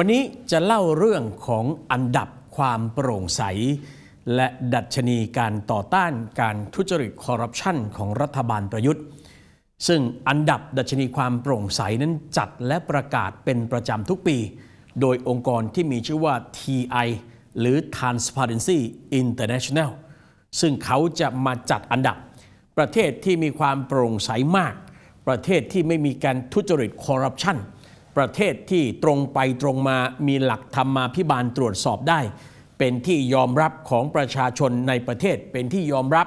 วันนี้จะเล่าเรื่องของอันดับความโปร่งใส และดัชนีการต่อต้านการทุจริตคอร์รัปชันของรัฐบาลประยุทธ์ ซึ่งอันดับดัชนีความโปร่งใสนั้นจัดและประกาศเป็นประจำทุกปี โดยองค์กรที่มีชื่อว่า TI หรือ Transparency International ซึ่งเขาจะมาจัดอันดับประเทศที่มีความโปร่งใสมาก ประเทศที่ไม่มีการทุจริตคอร์รัปชันประเทศที่ตรงไปตรงมามีหลักธรรมาพิบาลตรวจสอบได้ เป็นที่ยอมรับของประชาชนในประเทศ เป็นที่ยอมรับ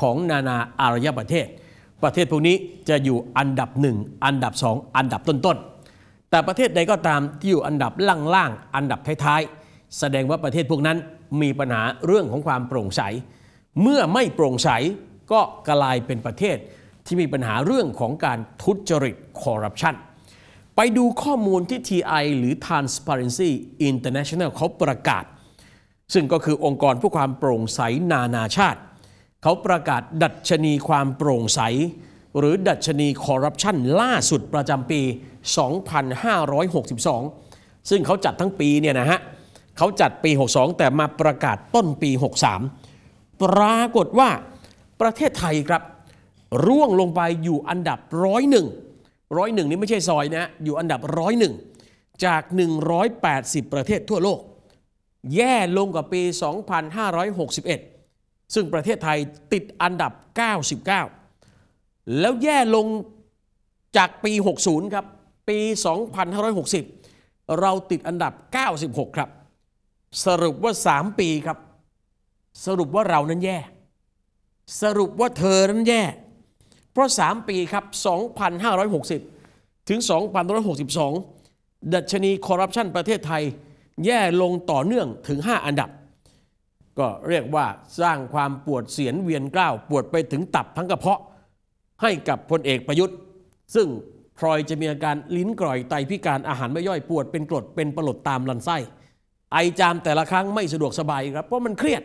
ของนานาอารยประเทศ ประเทศพวกนี้จะอยู่อันดับหนึ่งอันดับสองอันดับต้นๆแต่ประเทศใดก็ตามที่อยู่อันดับล่างๆอันดับท้ายๆแสดงว่าประเทศพวกนั้นมีปัญหาเรื่องของความโปร่งใสเมื่อไม่โปร่งใสก็กลายเป็นประเทศที่มีปัญหาเรื่องของการทุจริตคอร์รัปชันไปดูข้อมูลที่ TI หรือ Transparency International เขาประกาศ ซึ่งก็คือองค์กรผู้ความโปร่งใสนานาชาติ เขาประกาศดัชนีความโปร่งใส หรือดัชนีคอร์รัปชันล่าสุดประจำปี 2562 ซึ่งเขาจัดทั้งปีเนี่ยนะฮะเขาจัดปี 62 แต่มาประกาศต้นปี 63 ปรากฏว่า ประเทศไทยครับร่วงลงไปอยู่อันดับร้อยหนึ่งร้อยหนึ่งนี่ไม่ใช่ซอยนะอยู่อันดับร้อยหนึ่งจาก180 ประเทศทั่วโลกแย่ลงกว่าปี2561ซึ่งประเทศไทยติดอันดับ 99 แล้วแย่ลงจากปี60ครับปี 2560 เราติดอันดับ 96 ครับ สรุปว่า 3 ปีครับ สรุปว่าเรานั้นแย่ สรุปว่าเธอนั้นแย่เพราะ 3 ปีครับ 2,560 ถึง2,162 ดัชนีคอร์รัปชันประเทศไทย แย่ลงต่อเนื่องถึง 5 อันดับ ก็เรียกว่าสร้างความปวดเสียนเวียนกล้าวปวดไปถึงตับทั้งกระเพาะให้กับพลเอกประยุทธ์ ซึ่งพลอยจะมีอาการลิ้นกร่อยไตพิการอาหารไม่ย่อยปวดเป็นกรดเป็นปลดตามลนไส้ไอจามแต่ละครั้งไม่สะดวกสบายครับเพราะมันเครียด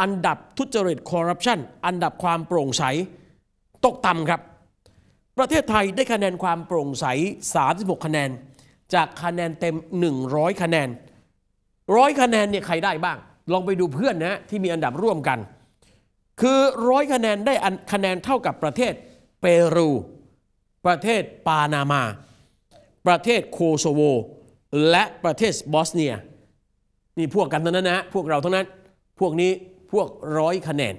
อันดับทุจริตคอร์รัปชันอันดับความโปร่งใสตกต่ำครับ ประเทศไทยได้คะแนนความโปร่งใส 36 คะแนนจากคะแนนเต็ม 100 คะแนนร้อยคะแนนเนี่ยใครได้บ้าง ลองไปดูเพื่อนนะที่มีอันดับร่วมกัน คือร้อยคะแนนได้คะแนนเท่ากับประเทศเปรู ประเทศปานามาประเทศโคโซโวและประเทศบอสเนียนี่พวกกันทั้งนั้นนะพวกเราทั้งนั้นพวกนี้พวกร้อยคะแนน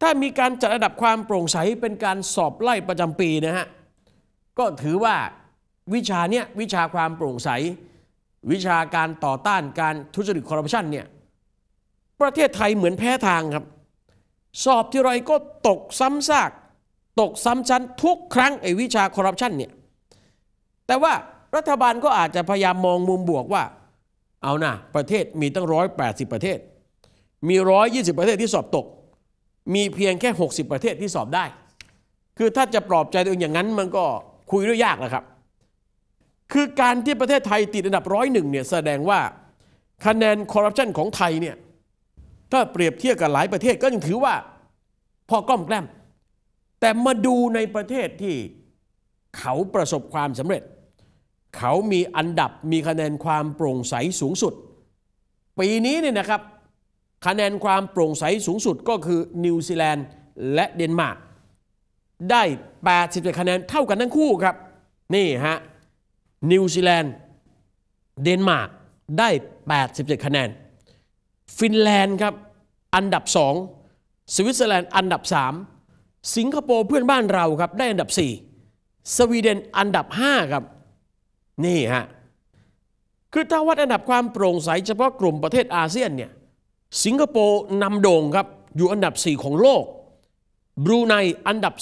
ถ้ามีการจัดระดับความโปร่งใสเป็นการสอบไล่ประจำปีนะฮะก็ถือว่าวิชาเนี้ยวิชาความโปร่งใส วิชาการต่อต้านการทุจริตคอร์รัปชันเนี่ยประเทศไทยเหมือนแพ้ทางครับ สอบที่ไรก็ตกซ้ำซากตกซ้ำชั้นทุกครั้งไอ้วิชาคอร์รัปชันเนี่ยแต่ว่ารัฐบาลก็อาจจะพยายามมองมุมบวกว่าเอานะประเทศมีตั้ง180ประเทศมี 120 ประเทศที่สอบตกมีเพียงแค่ 60 ประเทศที่สอบได้ คือถ้าจะปลอบใจตัวเองอย่างนั้นมันก็คุยด้วยยากนะครับ คือการที่ประเทศไทยติดอันดับร้อยหนึ่งเนี่ยแสดงว่าคะแนนคอร์รัปชันของไทยเนี่ยถ้าเปรียบเทียบกับหลายประเทศก็ยังถือว่า พอกล้อมแกล้ม แต่มาดูในประเทศที่เขาประสบความสำเร็จ เขามีอันดับมีคะแนนความโปร่งใสสูงสุดปีนี้เนี่ยนะครับคะแนนความโปร่งใสสูงสุดก็คือนิวซีแลนด์และเดนมาร์กได้81คะแนนเท่ากันทั้งคู่ครับ นี่ฮะนิวซีแลนด์เดนมาร์กได้ 87คะแนน ฟินแลนด์ครับ อันดับ 2 สวิตเซอร์แลนด์อันดับ 3 สิงคโปร์เพื่อนบ้านเราครับ ได้อันดับ 4 สวีเดนอันดับ 5 ครับ นี่ฮะ คือถ้าวัดอันดับความโปร่งใสเฉพาะกลุ่มประเทศอาเซียนเนี่ยสิงคโปร์นำโด่งครับ อยู่อันดับ 4 ของโลก บรูไนอันดับ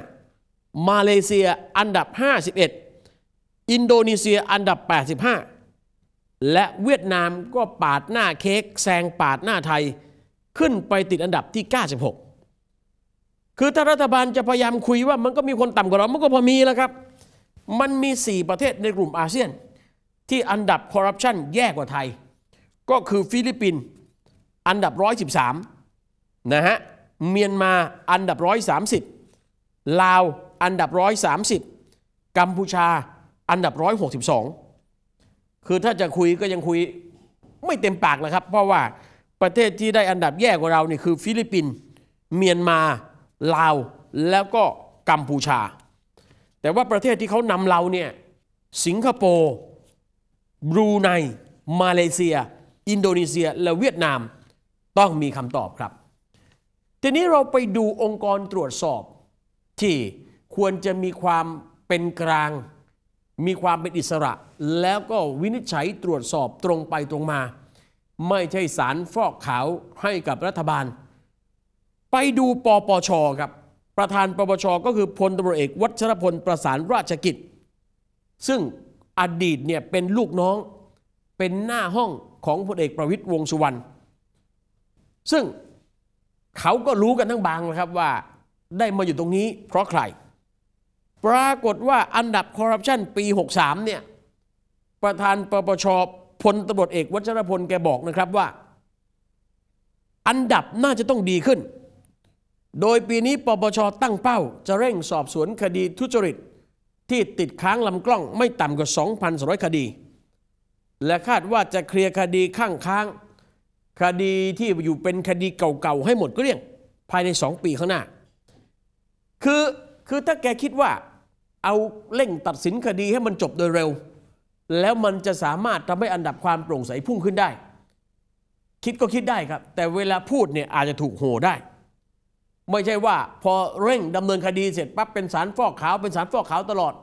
35 มาเลเซียอันดับ 51 อินโดนีเซียอันดับ 85 และเวียดนามก็ปาดหน้าเค้กแซงปาดหน้าไทยขึ้นไปติดอันดับที่ 96 คือถ้ารัฐบาลจะพยายามคุยว่ามันก็มีคนต่ำกว่าเรา มันก็พอมีแล้วครับ มันมี 4 ประเทศในกลุ่มอาเซียนที่อันดับคอร์รัปชันแย่กว่าไทย ก็คือฟิลิปปินส์อันดับ113นะฮะ เมียนมาอันดับ130ลาวอันดับ130กัมพูชาอันดับ162คือถ้าจะคุยก็ยังคุยไม่เต็มปากแล้วครับ เพราะว่าประเทศที่ได้อันดับแย่กว่าเรานี่คือฟิลิปปินส์เมียนมาลาว แล้วก็กัมพูชา แต่ว่าประเทศที่เขานำเราเนี่ย สิงคโปร์บรูไนมาเลเซีย อินโดนีเซีย และเวียดนามต้องมีคำตอบครับ ทีนี้เราไปดูองค์กรตรวจสอบที่ควรจะมีความเป็นกลาง มีความเป็นอิสระ แล้วก็วินิจฉัยตรวจสอบตรงไปตรงมา ไม่ใช่สารฟอกขาวให้กับรัฐบาล ไปดูปปช ครับ ประธานปปช ก็คือพลตระเอกวัชรพลประสานราชกิจ ซึ่งอดีตเนี่ยเป็นลูกน้อง เป็นหน้าห้องของพลเอกประวิตยวงสุวรรณซึ่งเขาก็รู้กันทั้งบางนะครับว่าได้มาอยู่ตรงนี้เพราะใคร ปรากฏว่าอันดับคอร์รัปชันปี 63 เนี่ย ประธานปปชพลตบดเอกวัชรพลแกบอกนะครับว่า อันดับน่าจะต้องดีขึ้น โดยปีนี้ปปช ตั้งเป้า จะเร่งสอบสวนคดีทุจริต ที่ติดค้างลำกล้องไม่ต่ำกว่า2,200 คดี และคาดว่าจะเคลียร์คดีข้างค้างางคดีที่อยู่เป็นคดีเก่าๆให้หมดก็เรียงภายในสองปีข้างหน้าคือคือถ้าแกคิดว่าเอาเร่งตัดสินคดีให้มันจบโดยเร็ว แล้วมันจะสามารถทำให้อันดับความโปร่งใสพุ่งขึ้นได้ คิดก็คิดได้ครับแต่เวลาพูดเนี่ยอาจจะถูกโหได้ ไม่ใช่ว่าพอเร่งดำเนินคดีเสร็จปั๊บเป็นสารฟอกขาวเป็นสารฟอกขาวตลอด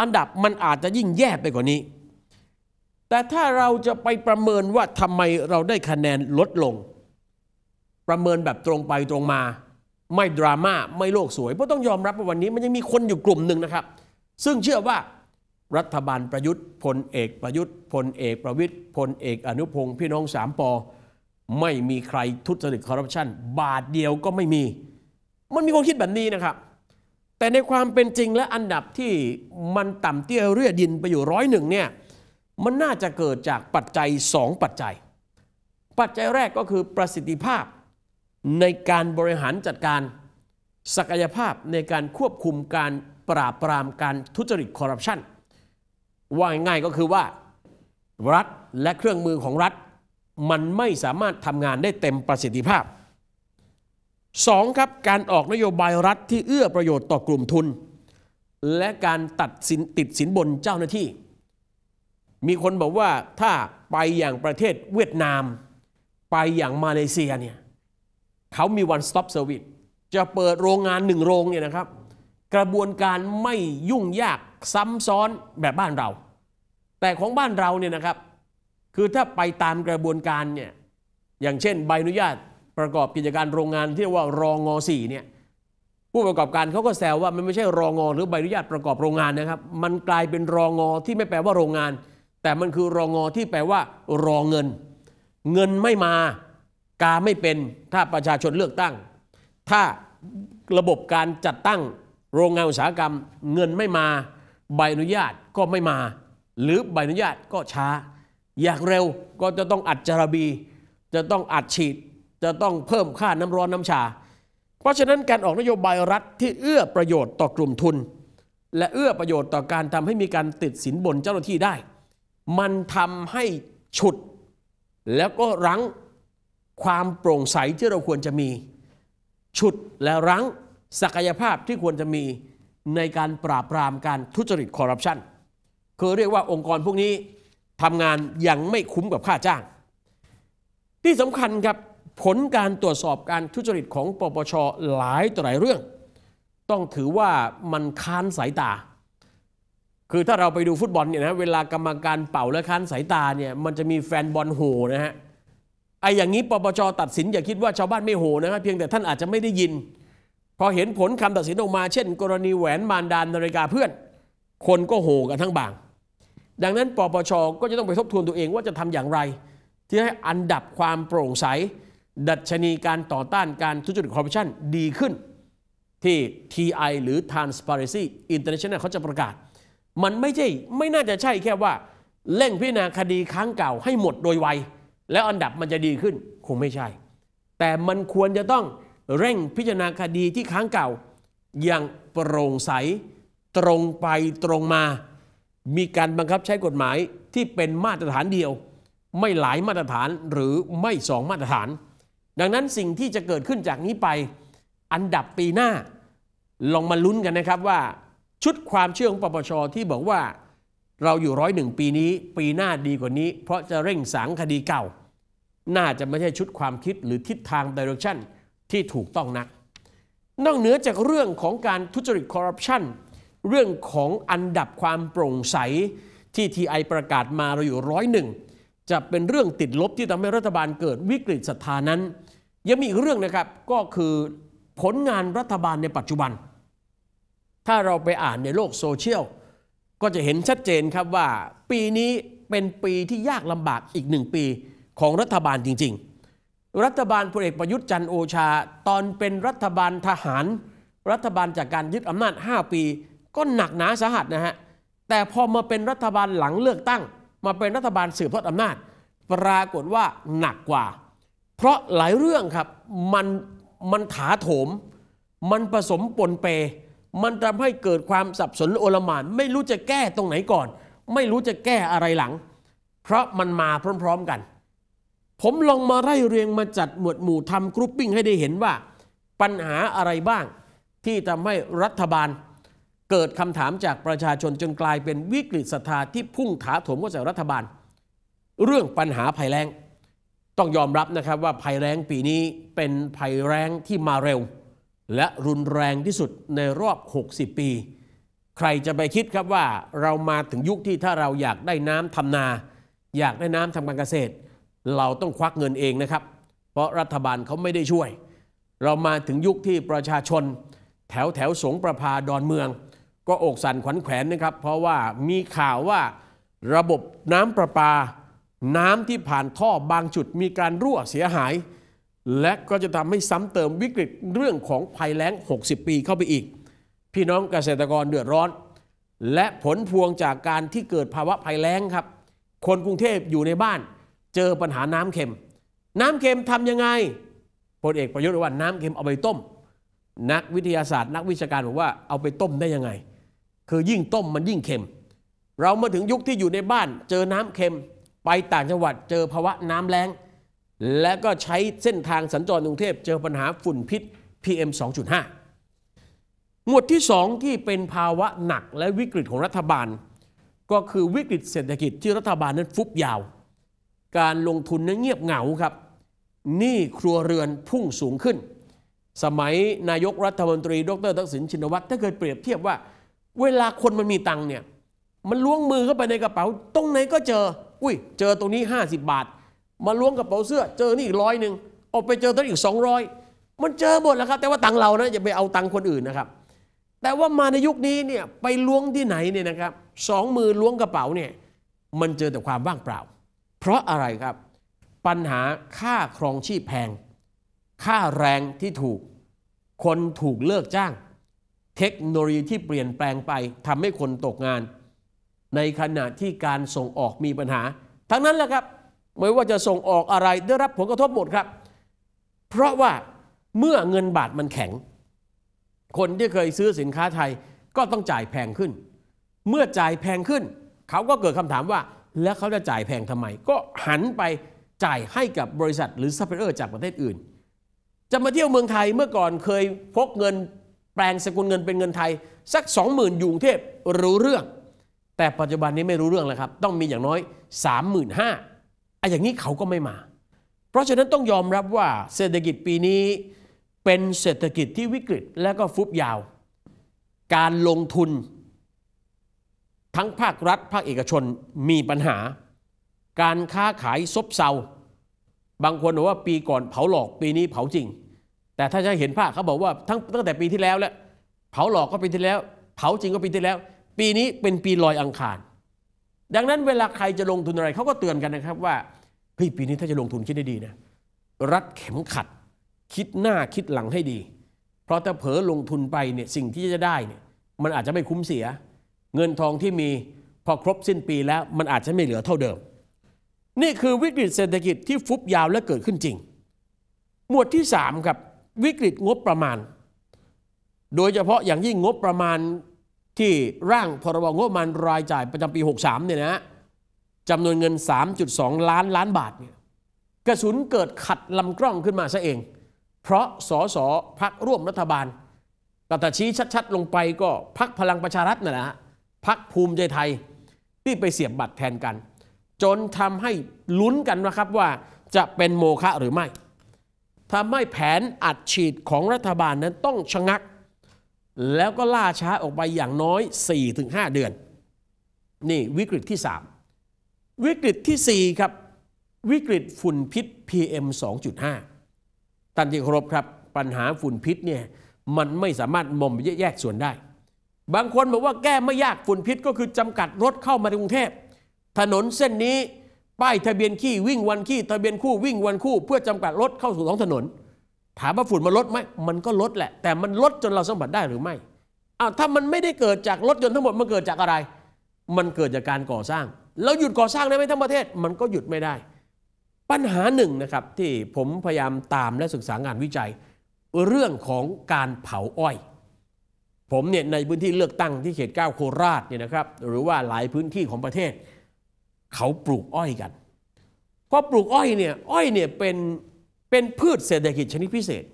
อันดับมันอาจจะยิ่งแย่ไปกว่านี้แต่ถ้าเราจะไปประเมินว่าทำไมเราได้คะแนนลดลง ประเมินแบบตรงไปตรงมา ไม่ดราม่าไม่โลกสวย เพราะต้องยอมรับว่าวันนี้ มันยังมีคนอยู่กลุ่มหนึ่งนะครับ ซึ่งเชื่อว่ารัฐบาลประยุทธ์พลเอกประยุทธ์พลเอกประวิทย์พลเอกอนุพงศ์พี่น้องสามปอไม่มีใครทุจริตคอร์รัปชันบาทเดียวก็ไม่มี มันมีคนคิดแบบนี้นะครับ แต่ในความเป็นจริงและอันดับที่มันต่ำเตี้ยเรื่อดินไปอยู่ร้อยหนึ่งเนี่ยมันน่าจะเกิดจากปัจจัย 2 ปัจจัย ปัจจัยแรกก็คือประสิทธิภาพ ในการบริหารจัดการศักยภาพในการควบคุมการปราบปรามการทุจริตคอร์รัปชันว่าง่ายก็คือว่า รัฐและเครื่องมือของรัฐ มันไม่สามารถทำงานได้เต็มประสิทธิภาพ 2. ครับการออกนโยบายรัฐที่เอื้อประโยชน์ต่อกลุ่มทุน และการตัดสินติดสินบนเจ้าหน้าที่มีคนบอกว่าถ้าไปอย่างประเทศเวียดนามไปอย่างมาเลเซียเนี่ยเขามี one stop service จะเปิดโรงงานหนึ่งโรงเนี่ยนะครับ กระบวนการไม่ยุ่งยากซ้ำซ้อนแบบบ้านเรา แต่ของบ้านเราเนี่ยนะครับ คือถ้าไปตามกระบวนการเนี่ยอย่างเช่นใบอนุญาตประกอบกิจการโรงงานที่เรียกว่ารองงสี่เนี่ยผู้ประกอบการเขาก็แซวว่ามันไม่ใช่รองงหรือใบอนุญาตประกอบโรงงานนะครับมันกลายเป็นรองงที่ไม่แปลว่าโรงงานแต่มันคือรองอที่แปลว่า รอเงิน เงินไม่มา กาไม่เป็นถ้าประชาชนเลือกตั้ง ถ้าระบบการจัดตั้งโรงงานอุตสาหกรรม เงินไม่มา ใบอนุญาตก็ไม่มา หรือใบอนุญาตก็ช้า อยากเร็วก็จะต้องอัดจาะบี จะต้องอัดฉีด จะต้องเพิ่มค่าน้ำร้อนน้ำชา เพราะฉะนั้นการออกนโยบายรัฐที่เอื้อประโยชน์ต่อกลุ่มทุน และเอื้อประโยชน์ต่อการทำให้มีการติดสินบนเจ้าหน้าที่ได้มันทำให้ฉุดแล้วก็รั้งความโปร่งใสที่เราควรจะมีฉุดและรั้งศักยภาพที่ควรจะมีในการปราบปรามการทุจริตคอร์รัปชันคือเรียกว่าองค์กรพวกนี้ทำงานยังไม่คุ้มกับค่าจ้าง ที่สำคัญครับผลการตรวจสอบการทุจริตของปปช หลายต่อหลายเรื่อง ต้องถือว่ามันค้านสายตาคือถ้าเราไปดูฟุตบอลเนี่ยนะเวลากรรมการเป่าและค้านสายตาเนี่ยมันจะมีแฟนบอลโหนะฮะ ไอ้อย่างนี้ปปชตัดสินอย่าคิดว่าชาวบ้านไม่โหนะฮะเพียงแต่ท่านอาจจะไม่ได้ยิน พอเห็นผลคำตัดสินออกมาเช่นกรณีแหวนมารดานนาฬิกาเพื่อน คนก็โห กันทั้งบาง ดังนั้นปปชก็จะต้องไปทบทวนตัวเองว่าจะทำอย่างไร ที่ให้อันดับความโปร่งใสดัชนีการต่อต้านการทุจริตคอร์รัปชันดีขึ้น ที่ TI หรือ Transparency International เขาจะประกาศมันไม่ใช่ไม่น่าจะใช่แค่ว่า เร่งพิจารณาคดีครั้งเก่าให้หมดโดยไวแล้วอันดับมันจะดีขึ้นคงไม่ใช่ แต่มันควรจะต้องเร่งพิจารณาคดีที่ค้างเก่า อย่างโปร่งใสตรงไปตรงมา มีการบังคับใช้กฎหมายที่เป็นมาตรฐานเดียว ไม่หลายมาตรฐานหรือไม่สองมาตรฐาน ดังนั้นสิ่งที่จะเกิดขึ้นจากนี้ไป อันดับปีหน้าลองมาลุ้นกันนะครับว่าชุดความเชื่อของปปชที่บอกว่าเราอยู่ร้อยหนึ่งปีนี้ปีหน้าดีกว่านี้ เพราะจะเร่งสางคดีเก่า น่าจะไม่ใช่ชุดความคิดหรือทิศทางดิเรกชันที่ถูกต้องนักนอกเหนือจากเรื่องของการทุจริตคอร์รัปชันเรื่องของอันดับความโปร่งใส ที่ทีไอประกาศมาเราอยู่ร้อยหนึ่งจะเป็นเรื่องติดลบที่ทำให้รัฐบาลเกิดวิกฤตศรัทธานั้นยังมีอีกเรื่องนะครับก็คือผลงานรัฐบาลในปัจจุบันถ้าเราไปอ่านในโลกโซเชียล ก็จะเห็นชัดเจนครับว่า ปีนี้เป็นปีที่ยากลำบากอีกหนึ่งปีของรัฐบาลจริง ๆ รัฐบาลพลเอกประยุทธ์จันโอชา ตอนเป็นรัฐบาลทหาร รัฐบาลจากการยึดอำนาจ 5 ปี ก็หนักหนาสาหัสนะฮะแต่พอมาเป็นรัฐบาลหลังเลือกตั้ง มาเป็นรัฐบาลสืบทอดอำนาจ ปรากฏว่าหนักกว่า เพราะหลายเรื่องครับมันมันถาโถม มันผสมปนเปมันทำให้เกิดความสับสนโอลหมาน ไม่รู้จะแก้ตรงไหนก่อน ไม่รู้จะแก้อะไรหลัง เพราะมันมาพร้อมๆกัน ผมลองมาไล่เรียงมาจัด หมวดหมู่ทำกรุ๊ปปิ้งให้ได้เห็นว่า ปัญหาอะไรบ้างที่ทำให้รัฐบาล เกิดคำถามจากประชาชนจนกลายเป็นวิกฤตศรัทธาที่พุ่งถาโถมเข้าใส่รัฐบาล เรื่องปัญหาภัยแล้งต้องยอมรับนะครับว่าภัยแล้งปีนี้เป็นภัยแล้งที่มาเร็วและรุนแรงที่สุดในรอบ 60 ปี ใครจะไปคิดครับว่าเรามาถึงยุคที่ถ้าเราอยากได้น้ำทำนา อยากได้น้ำทำการเกษตร เราต้องควักเงินเองนะครับ เพราะรัฐบาลเขาไม่ได้ช่วย เรามาถึงยุคที่ประชาชน แถวแถวสงประพาดอนเมือง ก็อกสั่นขวัญแขวนนะครับ เพราะว่ามีข่าวว่าระบบน้ำประปา น้ำที่ผ่านท่อบางจุดมีการรั่วเสียหายและก็จะทำให้ซ้ำเติมวิกฤตเรื่องของภัยแล้ง60 ปีเข้าไปอีก พี่น้องเกษตรกรเดือดร้อน และผลพวงจากการที่เกิดภาวะภัยแล้งครับ คนกรุงเทพอยู่ในบ้านเจอปัญหาน้ำเค็ม น้ำเค็มทำยังไงพลเอกประยุทธ์ว่าน้ำเค็มเอาไปต้ม นักวิทยาศาสตร์ นักวิชาการบอกว่าเอาไปต้มได้ยังไง คือยิ่งต้มมันยิ่งเค็ม เรามาถึงยุคที่อยู่ในบ้าน เจอน้ำเค็ม ไปต่างจังหวัดเจอภาวะน้ำแล้งและก็ใช้เส้นทางสัญจรกรุงเทพ เจอปัญหาฝุ่นพิษ PM 2.5 หมวดที่ 2 ที่เป็นภาวะหนักและวิกฤตของรัฐบาล ก็คือวิกฤตเศรษฐกิจที่รัฐบาลนั้นฟุบยาว การลงทุนนั้นเงียบเหงาครับหนี้ครัวเรือนพุ่งสูงขึ้น สมัยนายกรัฐมนตรี ดร ทักษิณชินวัตร ถ้าเกิดเปรียบเทียบว่า เวลาคนมันมีตังเนี่ยมันล้วงมือเข้าไปในกระเป๋าตรงไหนก็เจอ อุ้ย เจอตรงนี้ 50 บาทมาล้วงกระเป๋าเสื้อเจอนี่อีกร้อยหนึ่งออกไปเจอตัวอีกสองร้อยมันเจอหมดแล้วครับแต่ว่าตังเรานะอย่าไปเอาตังคนอื่นนะครับ แต่ว่ามาในยุคนี้เนี่ยไปล้วงที่ไหนเนี่ยนะครับสองมือล้วงกระเป๋าเนี่ยมันเจอแต่ความว่างเปล่า เพราะอะไรครับ ปัญหาค่าครองชีพแพง ค่าแรงที่ถูก คนถูกเลิกจ้าง เทคโนโลยีที่เปลี่ยนแปลงไปทำให้คนตกงาน ในขณะที่การส่งออกมีปัญหา ทั้งนั้นแหละครับไม่ว่าจะส่งออกอะไรได้รับผลกระทบหมดครับ เพราะว่าเมื่อเงินบาทมันแข็ง คนที่เคยซื้อสินค้าไทยก็ต้องจ่ายแพงขึ้น เมื่อจ่ายแพงขึ้น เขาก็เกิดคำถามว่า แล้วเขาจะจ่ายแพงทำไม ก็หันไปจ่ายให้กับบริษัทหรือซัพพลายเออร์จากประเทศอื่น จะมาเที่ยวเมืองไทยเมื่อก่อนเคยพกเงินแปลงสกุลเงินเป็นเงินไทย สัก20,000ยูงเทพรู้เรื่อง แต่ปัจจุบันนี้ไม่รู้เรื่องแล้วครับ ต้องมีอย่างน้อย35,000อะอย่างนี้เขาก็ไม่มา เพราะฉะนั้นต้องยอมรับว่าเศรษฐกิจปีนี้เป็นเศรษฐกิจที่วิกฤตและก็ฟุบยาว การลงทุน ทั้งภาครัฐ ภาคเอกชนมีปัญหา การค้าขายซบเซา บางคนบอกว่าปีก่อนเผาหลอกปีนี้เผาจริง แต่ถ้าจะเห็นภาพเขาบอกว่าทั้งตั้งแต่ปีที่แล้วแล้วเผาหลอกก็ปีที่แล้ว เผาจริงก็ปีที่แล้ว ปีนี้เป็นปีลอยอังคารดังนั้นเวลาใครจะลงทุนอะไรเขาก็เตือนกันนะครับว่าเฮ้ยปีนี้ถ้าจะลงทุนคิดให้ดีนะรัดเข็มขัดคิดหน้าคิดหลังให้ดี เพราะถ้าเผลอลงทุนไปเนี่ยสิ่งที่จะได้เนี่ยมันอาจจะไม่คุ้มเสีย เงินทองที่มีพอครบสิ้นปีแล้วมันอาจจะไม่เหลือเท่าเดิม นี่คือวิกฤตเศรษฐกิจที่ฟุบยาวและเกิดขึ้นจริงหมวดที่3ครับ วิกฤตงบประมาณ โดยเฉพาะอย่างยิ่งงบประมาณที่ร่างพรบงบประมาณรายจ่ายประจำปี 63 เนี่ยนะจำนวนเงิน 3.2 ล้านล้านบาทเนี่ยกระสุนเกิดขัดลำกล้องขึ้นมาซะเอง เพราะสสพักร่วมรัฐบาลกตะดชี้ชัดๆ ลงไปก็พักพลังประชารัฐนั่นแหละพักภูมิใจไทย ที่ไปเสียบบัตรแทนกัน จนทำให้ลุ้นกันนะครับว่าจะเป็นโมฆะหรือไม่ทำให้แผนอัดฉีดของรัฐบาลนั้นต้องชะงักแล้วก็ล่าช้าออกไปอย่างน้อย 4-5 เดือน นี่ วิกฤตที่ 3 วิกฤตที่4ครับ วิกฤตฝุ่นพิษ PM 2.5ตันที่ครบครับ ปัญหาฝุ่นพิษเนี่ยมันไม่สามารถมอมแยกส่วนได้ บางคนบอกว่าแก้ไม่ยากฝุ่นพิษก็คือจำกัดรถเข้ามาในกรุงเทพ ถนนเส้นนี้ป้ายทะเบียนขี้วิ่งวันขี้ทะเบียนคู่วิ่งวันคู่ เพื่อจำกัดรถเข้าสู่ท้องถนนถามว่าฝุ่นมันลดไหมมันก็ลดแหละ แต่มันลดจนเราสัมผัสได้หรือไม่ อ้าว ถ้ามันไม่ได้เกิดจากรถยนต์ทั้งหมด มันเกิดจากอะไร มันเกิดจากการก่อสร้าง เราหยุดก่อสร้างได้ไหมทั้งประเทศ มันก็หยุดไม่ได้ ปัญหาหนึ่งนะครับที่ผมพยายามตามและศึกษางานวิจัย เรื่องของการเผาอ้อย ผมเนี่ยในพื้นที่เลือกตั้งที่เขตเก้าโคราชเนี่ยนะครับ หรือว่าหลายพื้นที่ของประเทศ เขาปลูกอ้อยกันพอปลูกอ้อยเนี่ย อ้อยเนี่ยเป็นเป็นพืชเศรษฐกิจชนิดพิเศษ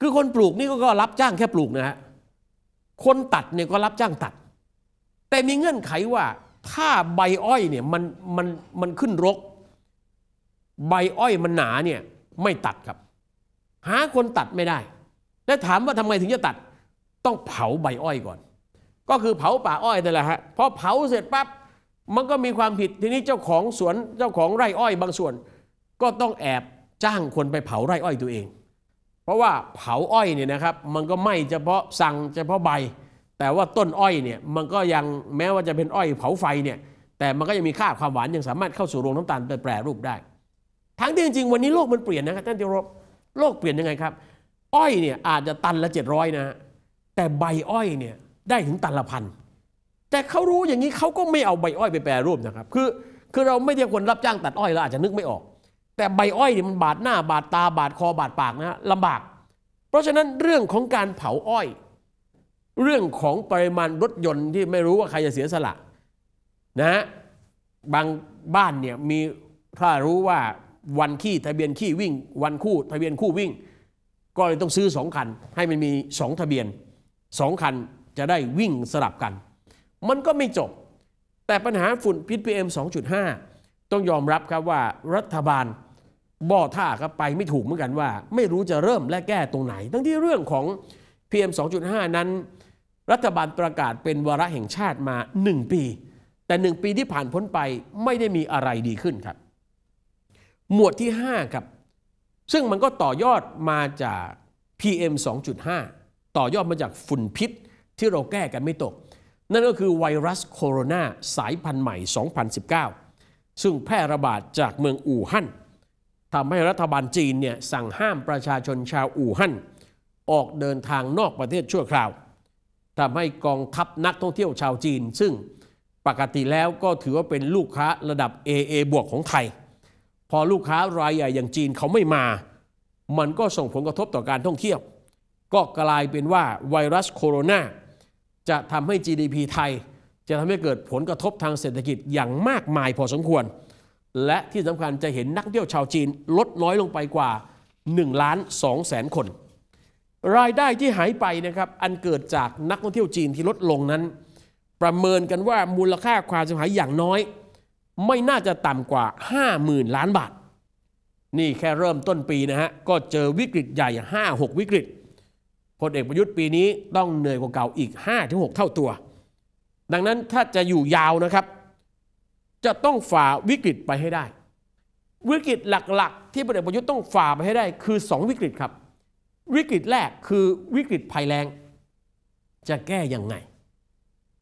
คือคนปลูกนี่ก็รับจ้างแค่ปลูกนะฮะ คนตัดเนี่ยก็รับจ้างตัด แต่มีเงื่อนไขว่า ถ้าใบอ้อยเนี่ยมันมันมันขึ้นรก ใบอ้อยมันหนาเนี่ยไม่ตัดครับ หาคนตัดไม่ได้และถามว่าทำไมถึงจะตัด ต้องเผาใบอ้อยก่อน ก็คือเผาป่าอ้อยนั่นแหละฮะพอเผาเสร็จปั๊บมันก็มีความผิดทีนี้เจ้าของสวนเจ้าของไร่อ้อยบางส่วนก็ต้องแอบจ้างคนไปเผาไร่อ้อยตัวเอง เพราะว่าเผาอ้อยเนี่ยนะครับมันก็ไหม้เฉพาะสั่งเฉพาะใบ แต่ว่าต้นอ้อยเนี่ยมันก็ยังแม้ว่าจะเป็นอ้อยเผาไฟเนี่ยแต่มันก็ยังมีค่าความหวานยังสามารถเข้าสู่โรงน้ำตาลไปแปรรูปได้ ทั้งที่จริงๆวันนี้โลกมันเปลี่ยนนะครับท่านที่รบโลกเปลี่ยนยังไงครับ อ้อยเนี่ยอาจจะตันละ700นะะแต่ใบอ้อยเนี่ยได้ถึงตันละพันแต่เขารู้อย่างนี้เขาก็ไม่เอาใบอ้อยไปแปรรูปนะครับ คือคือเราไม่ใช่คนรับจ้างตัดอ้อยเราอาจจะนึกไม่ออกแต่ใบอ้อยเนี่ยมันบาดหน้าบาดตาบาดคอบาดปากนะลำบาก เพราะฉะนั้นเรื่องของการเผาอ้อย เรื่องของปริมาณรถยนต์ที่ไม่รู้ว่าใครจะเสียสละนะฮะบางบ้านเนี่ยมีถ้ารู้ว่าวันขี้ทะเบียนขี้วิ่ง วันคู่ทะเบียนคู่วิ่ง ก็เลยต้องซื้อสองคัน ให้มันมีสองทะเบียนสองคันจะได้วิ่งสลับกัน มันก็ไม่จบ แต่ปัญหาฝุ่นพิษ PM 2.5 ต้องยอมรับครับว่ารัฐบาลบ่อท่าครับไปไม่ถูกเหมือนกันว่า ไม่รู้จะเริ่มและแก้ตรงไหนทั้งที่เรื่องของ PM 2.5 นั้น รัฐบาลประกาศเป็นวาระแห่งชาติมา 1 ปี แต่ 1 ปีที่ผ่านพ้นไปไม่ได้มีอะไรดีขึ้นครับ หมวดที่ 5 ครับ ซึ่งมันก็ต่อยอดมาจาก PM 2.5 ต่อยอดมาจากฝุ่นพิษที่เราแก้กันไม่ตก นั่นก็คือไวรัสโคโรนาสายพันธุ์ใหม่ 2019 ซึ่งแพร่ระบาดจากเมืองอู่ฮั่นทำให้รัฐบาลจีนเนี่ยสั่งห้ามประชาชนชาวอู่ฮั่นออกเดินทางนอกประเทศชั่วคราวทำให้กองทัพนักท่องเที่ยวชาวจีน ซึ่งปกติแล้วก็ถือว่าเป็นลูกค้าระดับ AA บวกของไทย พอลูกค้ารายใหญ่อย่างจีนเขาไม่มา มันก็ส่งผลกระทบต่อการท่องเที่ยว ก็กลายเป็นว่าไวรัสโคโรนาจะทำให้ GDP ไทย จะทำให้เกิดผลกระทบทางเศรษฐกิจอย่างมากมายพอสมควรและที่สำคัญจะเห็นนักเที่ยวชาวจีนลดน้อยลงไปกว่า1ล้าน2แสนคน รายได้ที่หายไปนะครับ อันเกิดจากนักท่องเที่ยวจีนที่ลดลงนั้น ประเมินกันว่ามูลค่าความเสียหายอย่างน้อย ไม่น่าจะต่ำกว่า 50,000 ล้านบาท นี่แค่เริ่มต้นปีนะฮะ ก็เจอวิกฤตใหญ่ 5-6 วิกฤตพลเอกประยุทธ์ปีนี้ต้องเหนื่อยกว่าเก่าอีก 5-6เท่าตัว ดังนั้นถ้าจะอยู่ยาวนะครับจะต้องฝ่าวิกฤตไปให้ได้ วิกฤตหลักๆ ที่พลเอกประยุทธ์ต้องฝ่าไปให้ได้คือ 2 วิกฤตครับ วิกฤตแรกคือวิกฤตภัยแรงจะแก้ยังไง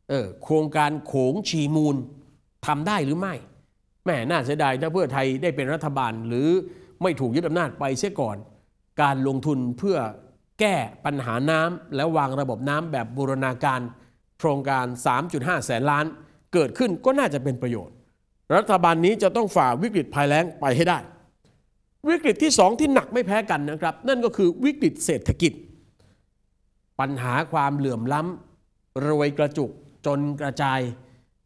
เออโครงการโขงชีมูลทำได้หรือไม่ แม่น่าเสียดายถ้าเพื่อไทยได้เป็นรัฐบาล หรือไม่ถูกยึดอำนาจไปเสียก่อน การลงทุนเพื่อแก้ปัญหาน้ำและวางระบบน้ำแบบบูรณาการโครงการ 3.5แสนล้าน เกิดขึ้นก็น่าจะเป็นประโยชน์รัฐบาลนี้จะต้องฝ่าวิกฤตภัยแล้ง ไปให้ได้ วิกฤตที่สอง ที่หนักไม่แพ้กันนะครับ นั่นก็คือวิกฤตเศรษฐกิจ ปัญหาความเหลื่อมล้ำรวยกระจุก จนกระจาย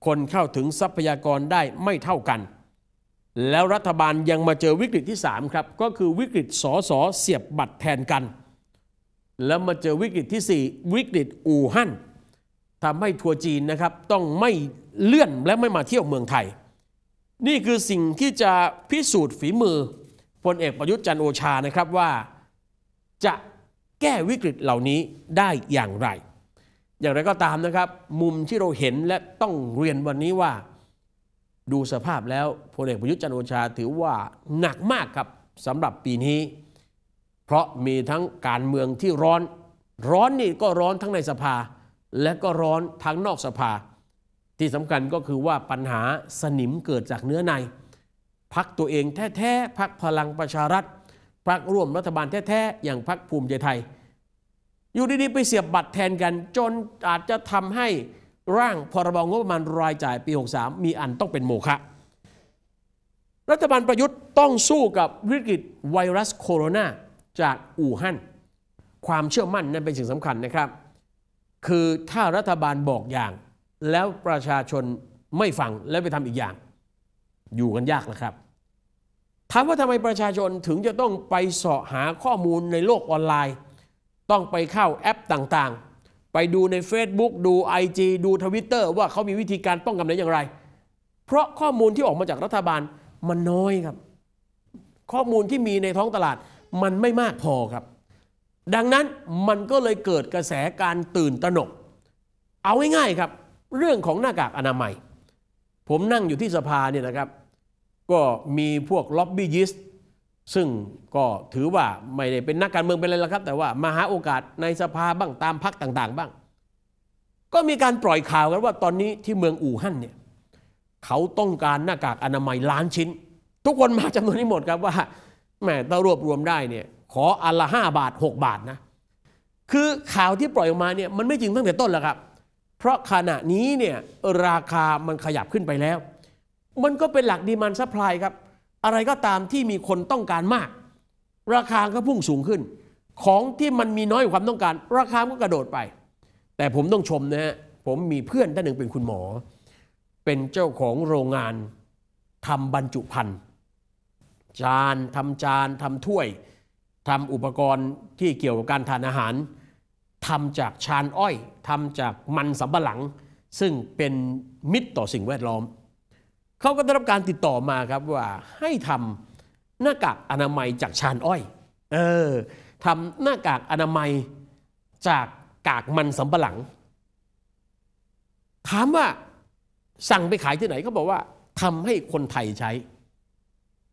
คนเข้าถึงทรัพยากรได้ไม่เท่ากัน แล้วรัฐบาลยังมาเจอวิกฤตที่3ครับ ก็คือวิกฤตสอสอเสียบบัตรแทนกัน แล้วมาเจอวิกฤตที่ 4 วิกฤตอู่ฮั่นทำให้ทัวร์จีนนะครับต้องไม่เลื่อนและไม่มาเที่ยวเมืองไทยนี่คือสิ่งที่จะพิสูจน์ฝีมือพลเอกประยุทธ์จันโอชานะครับว่า จะแก้วิกฤตเหล่านี้ได้อย่างไร อย่างไรก็ตามนะครับ มุมที่เราเห็นและต้องเรียนวันนี้ว่าดูสภาพแล้วพลเอกประยุทธ์จันโอชา ถือว่าหนักมากครับสำหรับปีนี้ เพราะมีทั้งการเมืองที่ร้อน ร้อนนี่ก็ร้อนทั้งในสภา และก็ร้อนทั้งนอกสภาที่สำคัญก็คือว่าปัญหาสนิมเกิดจากเนื้อใน พักตัวเองแท้ ๆพักพลังประชารัฐพักร่วมรัฐบาลแท้ ๆ อย่างพักภูมิใจไทย อยู่ดีๆไปเสียบบัตรแทนกันจนอาจจะทำให้ร่างพรบงบประมาณรายจ่ายปี 63 มีอันต้องเป็นโมฆะรัฐบาลประยุทธ์ต้องสู้กับวิกฤตไวรัสโคโรนาจากอู่ฮั่นความเชื่อมั่นนั้นเป็นสิ่งสำคัญนะครับ คือถ้ารัฐบาลบอกอย่างแล้วประชาชนไม่ฟังแล้วไปทำอีกอย่าง อยู่กันยากนะครับถามว่าทำไมประชาชนถึงจะต้องไปเสาะหาข้อมูลในโลกออนไลน์ ต้องไปเข้าแอปต่างๆ ไปดูใน Facebook ดู IG ดูทวิตเตอร์ว่าเขามีวิธีการป้องกันไดนอย่างไร เพราะข้อมูลที่ออกมาจากรัฐบาล มันน้อยครับ ข้อมูลที่มีในท้องตลาดมันไม่มากพอครับ ดังนั้นมันก็เลยเกิดกระแสการตื่นตระหนก เอาง่ายๆครับเรื่องของหน้ากากอนามัย ผมนั่งอยู่ที่สภาเนี่ยนะครับ ก็มีพวกล็อบบี้ยิสต์ ซึ่งก็ถือว่าไม่ได้เป็นนักการเมืองเป็นอะไรละครับ แต่ว่ามาหาโอกาสในสภาบ้างตามพักต่าง ๆบ้าง ก็มีการปล่อยข่าวกันว่าตอนนี้ที่เมืองอู่ฮั่นเนี่ยเขาต้องการหน้ากากอนามัยล้านชิ้น ทุกคนมาจำนวนนี้หมดครับว่าแหมถ้ารวบรวมได้เนี่ยขออัลละห้าบาท 6 บาทนะคือข่าวที่ปล่อยออกมาเนี่ยมันไม่จริงตั้งแต่ต้นแล้วครับเพราะขณะนี้เนี่ยราคามันขยับขึ้นไปแล้ว มันก็เป็นหลักดีมันซัพพลายครับ อะไรก็ตามที่มีคนต้องการมาก ราคาก็พุ่งสูงขึ้น ของที่มันมีน้อยความต้องการ ราคาก็กระโดดไป แต่ผมต้องชมนะฮะ ผมมีเพื่อนท่านหนึ่งเป็นคุณหมอ เป็นเจ้าของโรงงานทำบรรจุภัณฑ์ จานทำจานทำถ้วยทำอุปกรณ์ที่เกี่ยวกับการทานอาหารทำจากชานอ้อย ทำจากมันสำปะหลัง ซึ่งเป็นมิตรต่อสิ่งแวดล้อมเขาก็ได้รับการติดต่อมาครับว่าให้ทำหน้ากากอนามัยจากชานอ้อย เออทำหน้ากากอนามัยจากกากมันสำปะหลัง ถามว่าสั่งไปขายที่ไหนเขาบอกว่าทำให้คนไทยใช้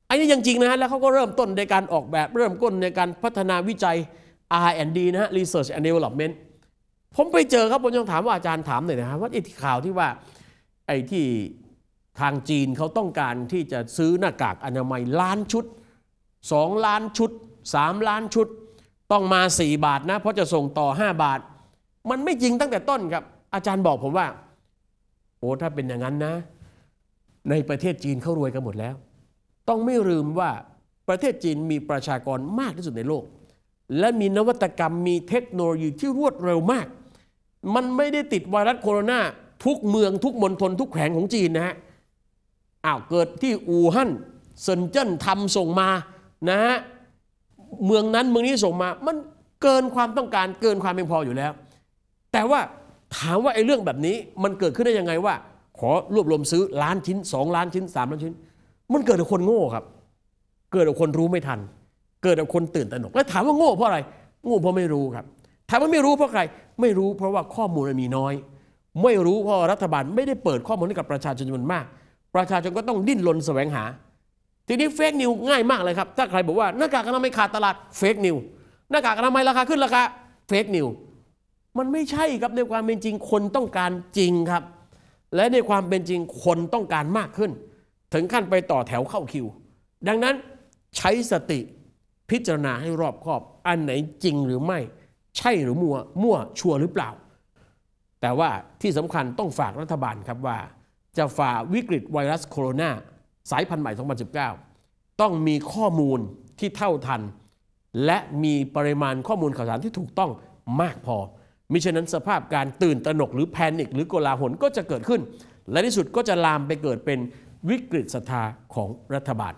อันนี้ยังจริงนะฮะแล้วเขาก็เริ่มต้นในการออกแบบเริ่มต้นในการพัฒนาวิจัย R&D นะฮะ Research and Development ผมไปเจอครับผมยังถามว่าอาจารย์ถามหน่อยนะครับ ว่าไอ้ข่าวที่ว่าไอ้ที่ทางจีนเขาต้องการที่จะซื้อหน้ากากอนามัยล้านชุด2 ล้านชุด 3 ล้านชุด ต้องมา 4 บาทนะ เพราะจะส่งต่อ 5 บาท มันไม่จริงตั้งแต่ต้นครับ อาจารย์บอกผมว่าโอ้ถ้าเป็นอย่างนั้นนะในประเทศจีนเขารวยกันหมดแล้ว ต้องไม่ลืมว่าประเทศจีนมีประชากรมากที่สุดในโลกและมีนวัตกรรมมีเทคโนโลยีที่รวดเร็วมาก มันไม่ได้ติดไวรัสโคโรนาทุกเมืองทุกมณฑลทุกแขวงของจีนนะฮะ อ้าวเกิดที่อู่ฮั่นเซินเจิ้นทำส่งมานะฮะเมืองนั้นเมืองนี้ส่งมา มันเกินความต้องการเกินความเพียงพออยู่แล้ว แต่ว่าถามว่าไอ้เรื่องแบบนี้มันเกิดขึ้นได้ยังไงว่า ขอรวบรวมซื้อล้านชิ้น2ล้านชิ้น 3 ล้านชิ้น มันเกิดจากคนโง่ครับ เกิดจากคนรู้ไม่ทันเกิดคนตื่นตระหนก แล้วถามว่าโง่เพราะอะไร โง่เพราะไม่รู้ครับถามว่าไม่รู้เพราะใครไม่รู้เพราะว่าข้อมูลมันมีน้อย ไม่รู้เพราะรัฐบาลไม่ได้เปิดข้อมูลให้กับประชาชนจำนวนมาก ประชาชนก็ต้องดิ้นรนแสวงหา ทีนี้เฟกนิวง่ายมากเลยครับถ้าใครบอกว่าหน้ากากอนามัยขาดตลาดเฟกนิวหน้ากากอนามัยราคาขึ้นราคาเฟกนิวมันไม่ใช่ครับในความเป็นจริงคนต้องการจริงครับ และในความเป็นจริงคนต้องการมากขึ้น ถึงขั้นไปต่อแถวเข้าคิว ดังนั้นใช้สติพิจารณาให้รอบคอบอันไหนจริงหรือไม่ใช่หรือมัวมั่ว ชัวหรือเปล่า แต่ว่าที่สำคัญต้องฝากรัฐบาลครับว่า จะฝ่าวิกฤตไวรัสโคโรนาสายพันธุ์ใหม่ 2019 ต้องมีข้อมูลที่เท่าทัน และมีปริมาณข้อมูลข่าวสารที่ถูกต้องมากพอมิฉะนั้นสภาพการตื่นตระหนกหรือแพนิคหรือโกลาหลก็จะเกิดขึ้น และที่สุดก็จะลามไปเกิดเป็นวิกฤตศรัทธาของรัฐบาล